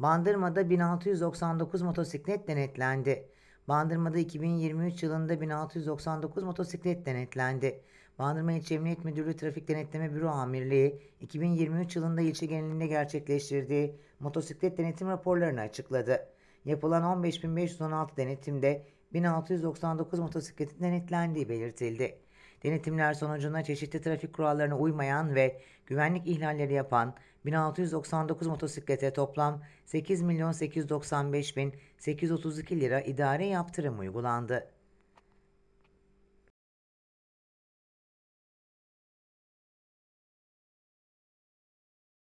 Bandırma'da 1699 motosiklet denetlendi. Bandırma'da 2023 yılında 1699 motosiklet denetlendi. Bandırma İlçe Emniyet Müdürlüğü Trafik Denetleme Büro Amirliği 2023 yılında ilçe genelinde gerçekleştirdiği motosiklet denetim raporlarını açıkladı. Yapılan 15.516 denetimde 1699 motosikletin denetlendiği belirtildi. Denetimler sonucunda çeşitli trafik kurallarına uymayan ve güvenlik ihlalleri yapan 1699 motosiklete toplam 8 lira idare yaptırım uygulandı.